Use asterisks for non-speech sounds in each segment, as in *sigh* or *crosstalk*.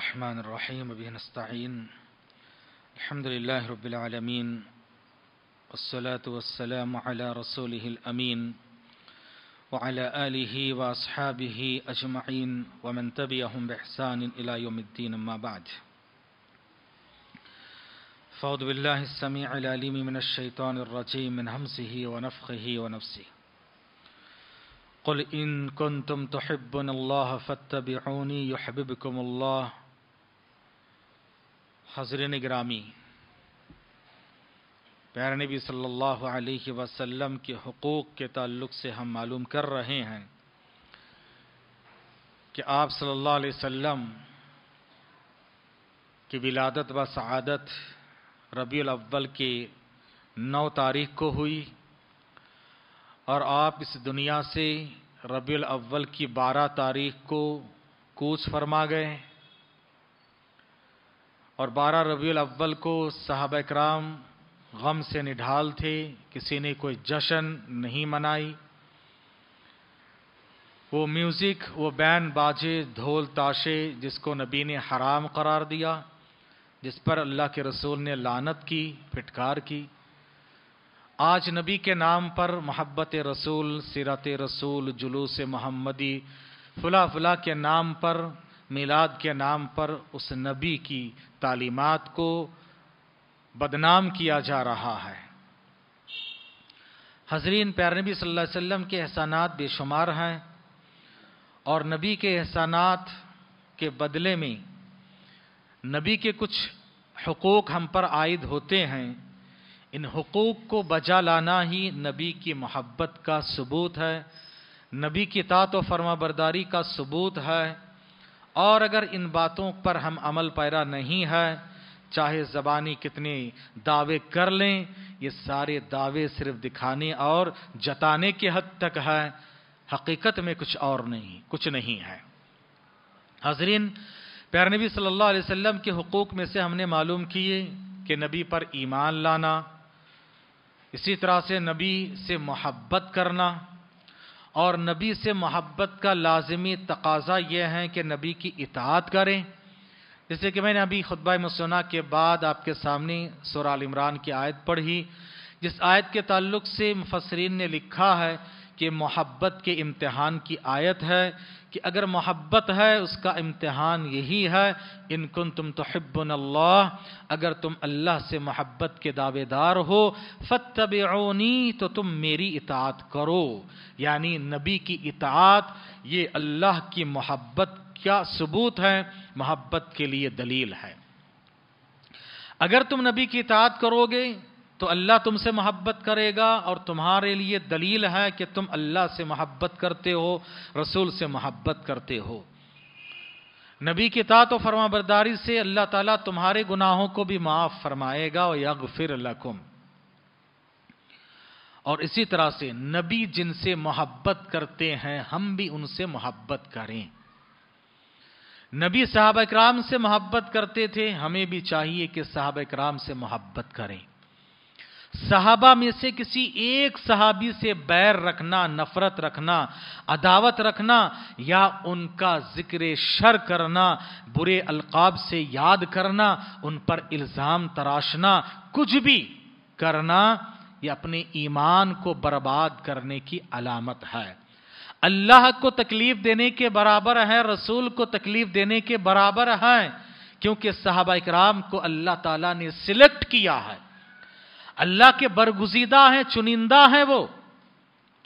الرحمن الرحيم وبه نستعين الحمد لله رب العالمين والصلاة والسلام على رسوله الأمين وعلى آله وأصحابه أجمعين ومن تبعهم بإحسان إلى يوم الدين ما بعد فأعوذ بالله السميع العليم من الشيطان الرجيم من همسه ونفخه ونفسه قل إن كنتم تحبون الله فاتبعوني يحببكم الله हजरन ग्रामी प्यार नबी सल्लल्लाहु अलैहि वसल्लम के हकूक़ के ताल्लुक से हम मालूम कर रहे हैं कि आप सल्लल्लाहु अलैहि वसल्लम की विलादत व सआदत रबी अव्वल के नौ तारीख को हुई और आप इस दुनिया से रबी अव्वल की बारह तारीख को कूच फरमा गए और बारह रबी अव्वल को साहब कराम गम से निढाल थे किसी ने कोई जश्न नहीं मनाई वो म्यूज़िक वो बैंड बाजे ढोल ताशे जिसको नबी ने हराम करार दिया जिस पर अल्लाह के रसूल ने लानत की फिटकार की आज नबी के नाम पर महब्बत रसूल सिरत रसूल जुलूस महमदी फुला फुला के नाम पर मिलाद के नाम पर उस नबी की तालीमात को बदनाम किया जा रहा है हजरीन प्यार नबी सल्लल्लाहु अलैहि वसल्लम के एहसानात बेशुमार हैं और नबी के एहसानात के बदले में नबी के कुछ हकूक़ हम पर आयद होते हैं इन हकूक़ को बजा लाना ही नबी की मोहब्बत का सबूत है नबी की तात व फर्माबरदारी का सबूत है और अगर इन बातों पर हम अमल पैरा नहीं है चाहे ज़बानी कितने दावे कर लें ये सारे दावे सिर्फ दिखाने और जताने के हद तक है हकीकत में कुछ और नहीं कुछ नहीं है हजरीन प्यार नबी सल्लल्लाहु अलैहि वसल्लम के हकूक़ में से हमने मालूम किए कि नबी पर ईमान लाना इसी तरह से नबी से मोहब्बत करना और नबी से मोहब्बत का लाजमी तकाजा यह है कि नबी की इतात करें जैसे कि मैंने अभी खुतबा मसना के बाद आपके सामने सराल इमरान की आयत पढ़ी जिस आयत के ताल्लुक से मुफसरीन ने लिखा है कि मोहब्बत के इम्तहान की आयत है कि अगर मोहब्बत है उसका इम्तहान यही है इनकुन तुम तो हिब्बन अल्लाह अगर तुम अल्लाह से मोहब्बत के दावेदार हो फ़तबनी तो तुम मेरी इतात करो यानी नबी की इतात ये अल्लाह की मोहब्बत क्या सबूत है मोहब्बत के लिए दलील है अगर तुम नबी की इतात करोगे तो अल्लाह तुमसे मोहब्बत करेगा और तुम्हारे लिए दलील है कि तुम अल्लाह से मोहब्बत करते हो रसूल से मोहब्बत करते हो नबी की तात और फरमाबरदारी से अल्लाह ताला तुम्हारे गुनाहों को भी माफ़ फरमाएगा और यग फिर और इसी तरह से नबी जिनसे मोहब्बत करते हैं हम भी उनसे मोहब्बत करें नबी साहब कराम से मोहब्बत करते थे हमें भी चाहिए कि साहब कराम से मोहब्बत करें सहाबा में से किसी एक सहाबी से बैर रखना नफरत रखना अदावत रखना या उनका जिक्र शर करना बुरे अलकाब से याद करना उन पर इल्ज़ाम तराशना कुछ भी करना ये अपने ईमान को बर्बाद करने की अलामत है अल्लाह को तकलीफ देने के बराबर है रसूल को तकलीफ देने के बराबर है क्योंकि साहबा कराम को अल्लाह ताला ने सिलेक्ट किया है अल्लाह के बरगुजीदा हैं चुनिंदा हैं वो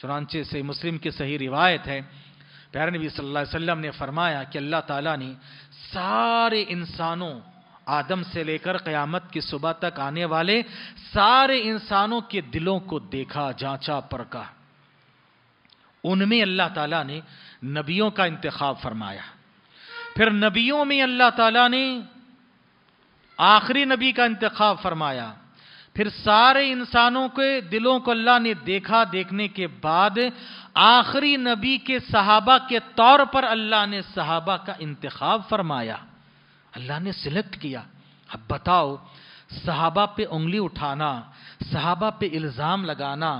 चुनाचे से मुस्लिम की सही रिवायत है प्यारे नबी सल्लल्लाहु अलैहि वसल्लम ने फरमाया कि अल्लाह ताला ने सारे इंसानों आदम से लेकर क़यामत की सुबह तक आने वाले सारे इंसानों के दिलों को देखा जांचा परखा उनमें अल्लाह ताला ने नबियों का इंतखब फरमाया फिर नबियों में अल्लाह ताला ने आखिरी नबी का इंतखब फरमाया फिर सारे इंसानों के दिलों को अल्लाह ने देखा देखने के बाद आखिरी नबी के सहाबा के तौर पर अल्लाह ने सहाबा का इंतखब फरमाया अल्लाह ने सिलेक्ट किया अब बताओ सहाबा पे उंगली उठाना सहाबा पे इल्ज़ाम लगाना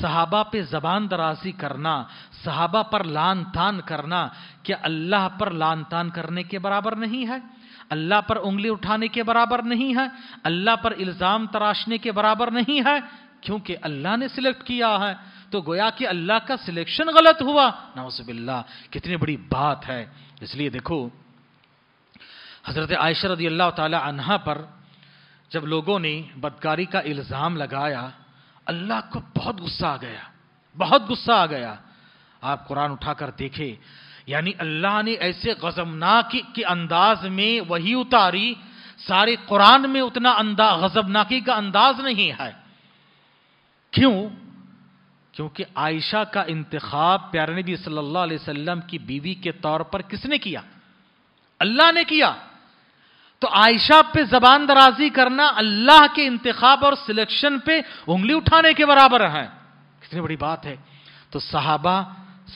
सहाबा पे ज़बान दराजी करना सहाबा पर लान तान करना क्या अल्लाह पर लान तान करने के बराबर नहीं है अल्लाह पर उंगली उठाने के बराबर नहीं है अल्लाह पर इल्ज़ाम तराशने के बराबर नहीं है क्योंकि अल्लाह ने सिलेक्ट किया है तो गोया कि अल्लाह का सिलेक्शन गलत हुआ नाउसबिल्ला कितनी बड़ी बात है इसलिए देखो हज़रत आयशर रदी अल्लाह तहा पर जब लोगों ने बदकारी का इल्ज़ाम लगाया अल्लाह को बहुत गुस्सा आ गया बहुत गुस्सा आ गया आप कुरान उठाकर देखें यानी अल्लाह ने ऐसे गजबनाकी के अंदाज में वही उतारी सारे कुरान में उतना अंदाज गजबनाकी का अंदाज नहीं है क्यों क्योंकि आयशा का इंतखाब प्यार नबी सल्लल्लाहु अलैहि वसल्लम की बीवी के तौर पर किसने किया अल्लाह ने किया तो आयशा पे जबान दराजी करना अल्लाह के इंतखाब और सिलेक्शन पे उंगली उठाने के बराबर है कितनी बड़ी बात है तो साहबा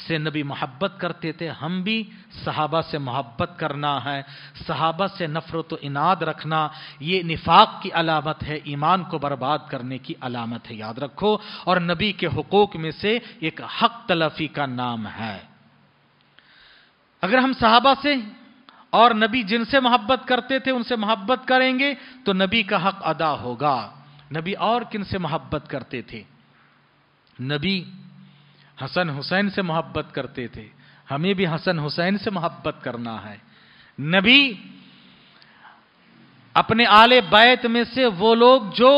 से नबी मोहब्बत करते थे हम भी सहाबा से मोहब्बत करना है सहाबा से नफरत व इनाद रखना ये निफाक की अलामत है ईमान को बर्बाद करने की अलामत है याद रखो और नबी के हकूक़ में से एक हक तलफ़ी का नाम है अगर हम सहाबा से और नबी जिनसे मोहब्बत करते थे उनसे मोहब्बत करेंगे तो नबी का हक अदा होगा नबी और किन से मोहब्बत करते थे नबी हसन हुसैन से मोहब्बत करते थे हमें भी हसन हुसैन से मोहब्बत करना है नबी अपने आले बैत में से वो लोग जो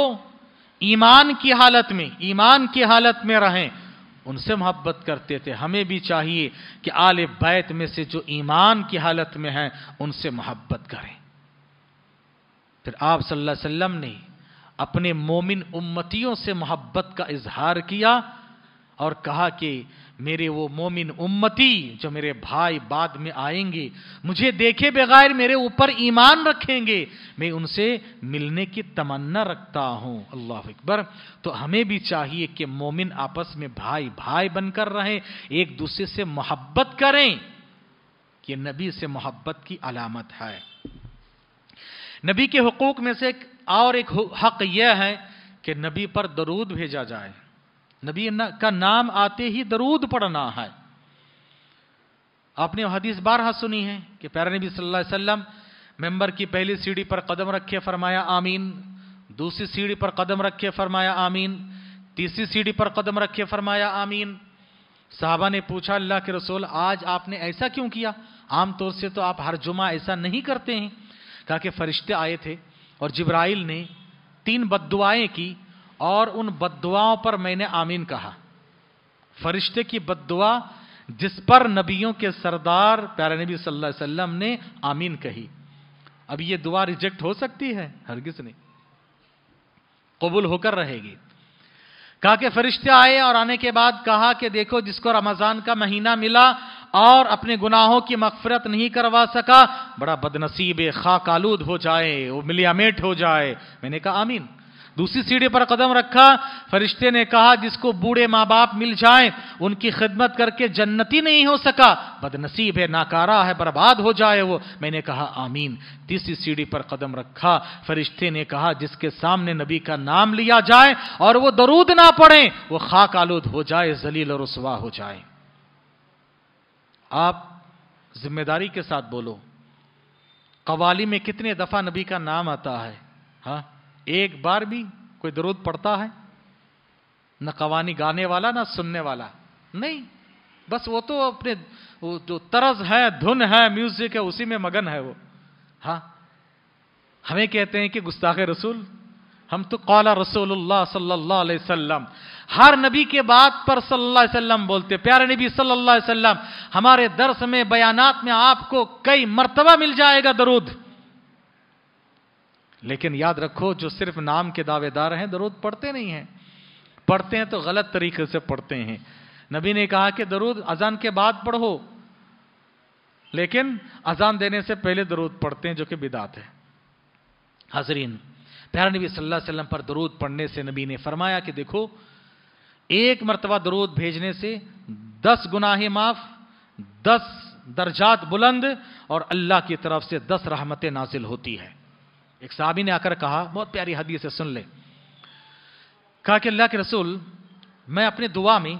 ईमान की हालत में ईमान की हालत में रहें उनसे मोहब्बत करते थे हमें भी चाहिए कि आले बैत में से जो ईमान की हालत में हैं उनसे मोहब्बत करें फिर आप सल्लल्लाहु अलैहि वसल्लम ने अपने मोमिन उम्मतियों से मोहब्बत का इजहार किया और कहा कि मेरे वो मोमिन उम्मती जो मेरे भाई बाद में आएंगे मुझे देखे बगैर मेरे ऊपर ईमान रखेंगे मैं उनसे मिलने की तमन्ना रखता हूँ अल्लाह अकबर तो हमें भी चाहिए कि मोमिन आपस में भाई भाई बनकर रहें एक दूसरे से मोहब्बत करें ये नबी से मोहब्बत की अलामत है नबी के हकूक में से एक और एक हक यह है कि नबी पर दरूद भेजा जाए नबी का नाम आते ही दरूद पढ़ना है आपने हदीस बारहा सुनी है कि प्यारा नबी सल्लल्लाहु अलैहि वसल्लम मेंबर की पहली सीढ़ी पर कदम रखे फरमाया आमीन दूसरी सीढ़ी पर कदम रखे फरमाया आमीन तीसरी सीढ़ी पर कदम रखे फरमाया आमीन साहबा ने पूछा अल्लाह के रसूल आज आपने ऐसा क्यों किया आमतौर से तो आप हर जुमा ऐसा नहीं करते हैं कहा कि फरिश्ते आए थे और जिब्राइल ने तीन बद की और उन बदुआओं पर मैंने आमीन कहा फरिश्ते की बदुआ जिस पर नबियों के सरदार प्यारे नबी सल्लल्लाहु अलैहि वसल्लम ने आमीन कही अब ये दुआ रिजेक्ट हो सकती है हरगिज नहीं कबूल होकर रहेगी कहा कि फरिश्ते आए और आने के बाद कहा कि देखो जिसको रमजान का महीना मिला और अपने गुनाहों की मगफरत नहीं करवा सका बड़ा बदनसीब खाक आलूद हो जाए वो मिलियामेट हो जाए मैंने कहा आमीन दूसरी सीढ़ी पर कदम रखा फरिश्ते ने कहा जिसको बूढ़े माँ बाप मिल जाएं उनकी खिदमत करके जन्नती नहीं हो सका बदनसीब है नाकारा है बर्बाद हो जाए वो मैंने कहा आमीन तीसरी सीढ़ी पर कदम रखा फरिश्ते ने कहा जिसके सामने नबी का नाम लिया जाए और वो दरूद ना पड़े वो खाक आलूद हो जाए जलील और रसवा हो जाए आप जिम्मेदारी के साथ बोलो कवाली में कितने दफ़ा नबी का नाम आता है हाँ एक बार भी कोई दरूद पड़ता है न कवानी गाने वाला ना सुनने वाला नहीं बस वो तो अपने वो जो तरज है धुन है म्यूजिक है उसी में मगन है वो हाँ हमें कहते हैं कि गुस्ताखे रसूल हम तो कौला रसूलुल्लाह सल्लल्लाहु अलैहि वसल्लम हर नबी के बाद पर सल्लल्लाहु अलैहि वसल्लम बोलते प्यारे नबी सल्लल्लाहु अलैहि वसल्लम हमारे दर्स में बयानात में आपको कई मर्तबा मिल जाएगा दरूद लेकिन याद रखो जो सिर्फ नाम के दावेदार हैं दरूद पढ़ते नहीं हैं पढ़ते हैं तो गलत तरीके से पढ़ते हैं नबी ने कहा कि दरूद अजान के बाद पढ़ो लेकिन अजान देने से पहले दरूद पढ़ते हैं जो कि बिदात है हाजरीन प्यारा नबी सल्लल्लाहु अलैहि वसल्लम पर दरूद पढ़ने से नबी ने फरमाया कि देखो एक मरतबा दरूद भेजने से दस गुनाहें माफ दस दर्जात बुलंद और अल्लाह की तरफ से दस रहमतें नाजिल होती है एक साहबी ने आकर कहा बहुत प्यारी हदीस से सुन ले कहा कि अल्लाह के रसूल मैं अपनी दुआ में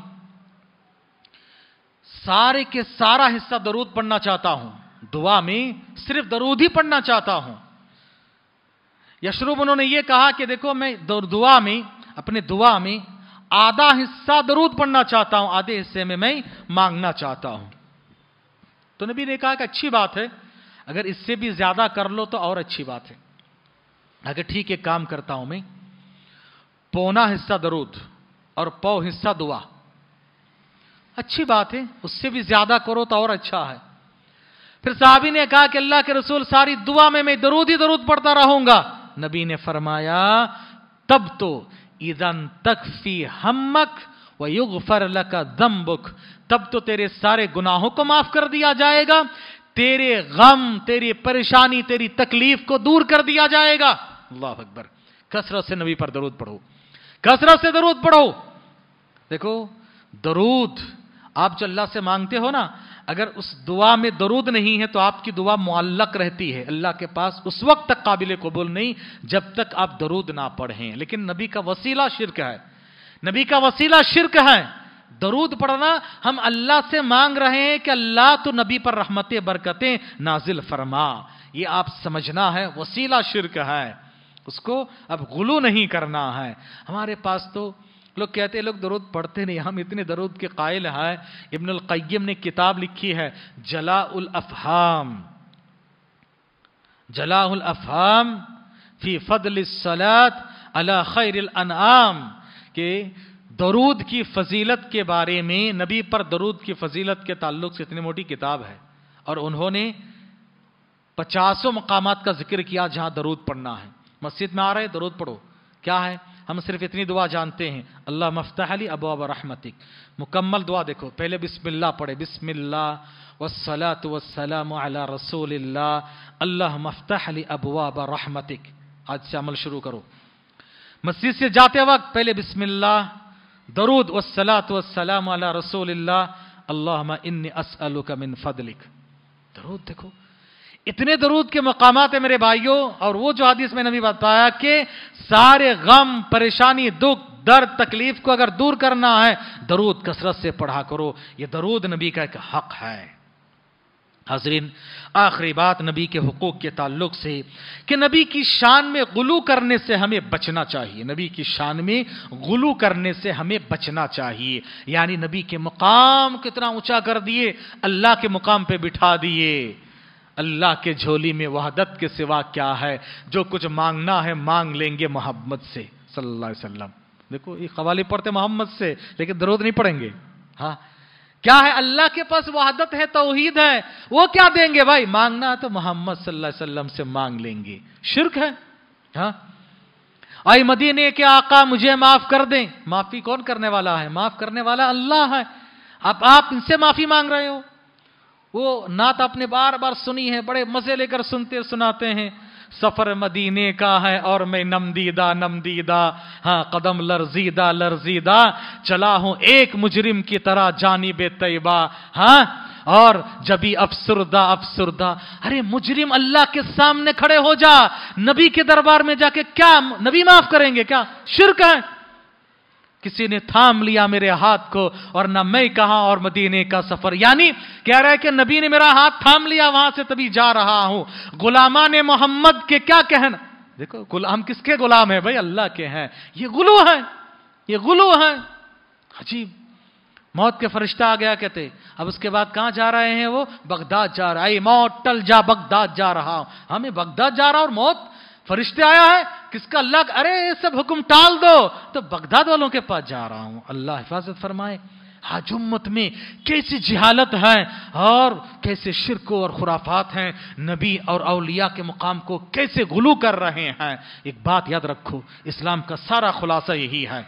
सारे के सारा हिस्सा दरूद पढ़ना चाहता हूं दुआ में सिर्फ दरूद ही पढ़ना चाहता हूं यशरूब उन्होंने यह कहा कि देखो मैं दुआ में अपने दुआ में आधा हिस्सा दरूद पढ़ना चाहता हूं आधे हिस्से में मैं मांगना चाहता हूं तो नबी ने कहा कि अच्छी बात है अगर इससे भी ज्यादा कर लो तो और अच्छी बात है आगे ठीक है काम करता हूं मैं पौना हिस्सा दरूद और पौ हिस्सा दुआ अच्छी बात है उससे भी ज्यादा करो तो और अच्छा है फिर साहबी ने कहा कि अल्लाह के रसूल सारी दुआ में मैं दरूद ही दरूद पढ़ता रहूंगा नबी ने फरमाया तब तो ईदन तकफी हमक व युग फर दम बुख तब तो तेरे सारे गुनाहों को माफ कर दिया जाएगा तेरे गम तेरी परेशानी तेरी तकलीफ को दूर कर दिया जाएगा अल्लाह अकबर कसरत से नबी पर दरूद पढ़ो कसरत से दरूद पढ़ो देखो दरूद आप जो अल्लाह से मांगते हो ना अगर उस दुआ में दरूद नहीं है तो आपकी दुआ मुअल्लक रहती है अल्लाह के पास उस वक्त तक काबिल कबूल नहीं जब तक आप दरूद ना पढ़ें लेकिन नबी का वसीला शिरक है नबी का वसीला शिरक है दरूद पढ़ना हम अल्लाह से मांग रहे हैं कि अल्लाह तो नबी पर रहमत बरकतें नाजिल फरमा ये आप समझना है वसीला शिरक है उसको अब गुलू नहीं करना है हमारे पास तो लोग कहते हैं लोग दरूद पढ़ते नहीं हम इतने दरूद के कायल हैं इब्न क़य्यम ने किताब लिखी है जलाउल उल अफहाम जला अफहाम फी फदल सलात अला खैर अनआम के दरूद की फजीलत के बारे में नबी पर दरूद की फजीलत के ताल्लुक से इतनी मोटी किताब है और उन्होंने पचासों मकाम का जिक्र किया जहाँ दरूद पढ़ना है मस्जिद में आ रहे दरूद पढ़ो क्या है हम सिर्फ इतनी दुआ जानते हैं अल्लाह मफ्ताली अली रहमतिक मुकम्मल दुआ देखो पहले बिस्मिल्ला पढ़े बिस्मिल्ला वसलात वसलम अला रसूल अल्लाह मफ्ताह अली रहमतिक आज से अमल शुरू करो मस्जिद से जाते वक्त पहले बिस्मिल्ला दरूद वसलात वसलाम अला रसूल अल्लाह इन असअलुक मिन फदलिक दरूद देखो इतने दरूद के मकामात है मेरे भाइयों और वो जो हदीस में नबी बताया कि सारे गम परेशानी दुख दर्द तकलीफ को अगर दूर करना है दरूद कसरत से पढ़ा करो ये दरूद नबी का एक हक है हाजरीन आखिरी बात नबी के हकूक़ के ताल्लुक से कि नबी की शान में गुलू करने से हमें बचना चाहिए नबी की शान में गुलू करने से हमें बचना चाहिए यानी नबी के मुकाम कितना ऊंचा कर दिए अल्लाह के मुकाम पे बिठा दिए अल्लाह के झोली में वहादत के सिवा क्या है जो कुछ मांगना है मांग लेंगे मोहम्मद से सल्लल्लाहु अलैहि वसल्लम देखो ये कवाली पढ़ते मोहम्मद से लेकिन दरोद नहीं पढ़ेंगे हाँ क्या है अल्लाह के पास वहादत है तोहीद है वो क्या देंगे भाई मांगना तो मोहम्मद सल्लाम से मांग लेंगे शिरक है हाँ आई मदीने के आका मुझे माफ कर दें माफी कौन करने वाला है माफ करने वाला अल्लाह है अब आप इनसे माफी मांग रहे हो वो नात आपने बार बार सुनी है बड़े मजे लेकर सुनते सुनाते हैं सफ़र मदीने का है और मैं नमदीदा नमदीदा हाँ कदम लर्जीदा लर्जीदा चला हूं एक मुजरिम की तरह बे तयबा हाँ और जबी अफसरदा अफसरदा अरे मुजरिम अल्लाह के सामने खड़े हो जा नबी के दरबार में जाके क्या नबी माफ करेंगे क्या शिरक है किसी ने थाम लिया मेरे हाथ को और ना मैं कहा और मदीने का सफर यानी कह रहा है कि नबी ने मेरा हाथ थाम लिया वहां से तभी जा रहा हूं गुलामा ने मोहम्मद के क्या कहना देखो गुलाम किसके गुलाम है भाई अल्लाह के हैं ये गुलू है ये गुलू है अजीब मौत के फरिश्ता आ गया कहते अब उसके बाद कहां जा रहे हैं वो बगदाद जा रहा है मौत टल जा बगदाद जा रहा हूं हमें बगदाद जा रहा और मौत फरिश्ते आया है किसका लग अरे ये सब हुक्म टाल दो तो बगदाद वालों के पास जा रहा हूं अल्लाह हिफाजत फरमाए आज उम्मत में कैसी जिहालत है और कैसे शिरको और खुराफात हैं नबी और अलिया के मुकाम को कैसे गुलू कर रहे हैं एक बात याद रखो इस्लाम का सारा खुलासा यही है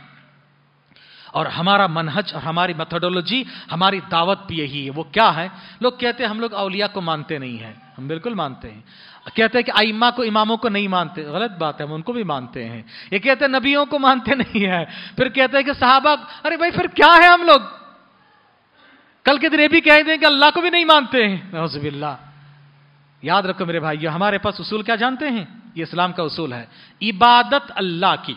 और हमारा मनहज और हमारी मेथोडोलॉजी हमारी दावत भी यही है वो क्या है लोग कहते हैं हम लोग अलिया को मानते नहीं हैं हम बिल्कुल मानते हैं कहते हैं कि आइमा को इमामों को नहीं मानते गलत बात है हम उनको भी मानते हैं ये कहते हैं नबियों को मानते *laughs* नहीं है फिर कहते हैं कि साहबा अरे भाई फिर क्या है हम लोग कल के दिन ये भी कह दें कि अल्लाह को भी नहीं मानते हैं नौजबिल्ला याद रखो मेरे भाई हमारे पास उसूल क्या जानते हैं ये इस्लाम का उसूल है इबादत अल्लाह की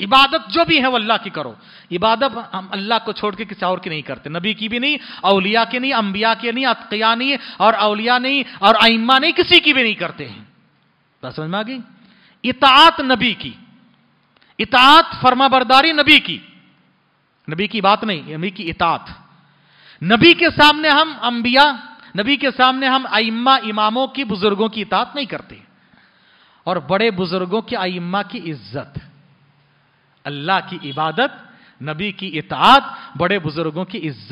इबादत जो भी है वो अल्लाह की करो इबादत हम अल्लाह को छोड़ के किसी और की नहीं करते नबी की भी नहीं अलिया की नहीं अंबिया की नहीं अतकिया नहीं और अलिया नहीं और आइम्मा नहीं किसी की भी नहीं करते हैं बस समझ में आ गई इतात नबी की इतात फर्मा बरदारी नबी की नबी की बात नहीं नबी की इतात नबी के सामने हम अंबिया नबी के सामने हम आइम्मा इमामों की बुजुर्गों की इतात नहीं करते और बड़े बुजुर्गों के आइम्मा की इज्जत अल्लाह की इबादत नबी की इतात बड़े बुजुर्गों की इज्जत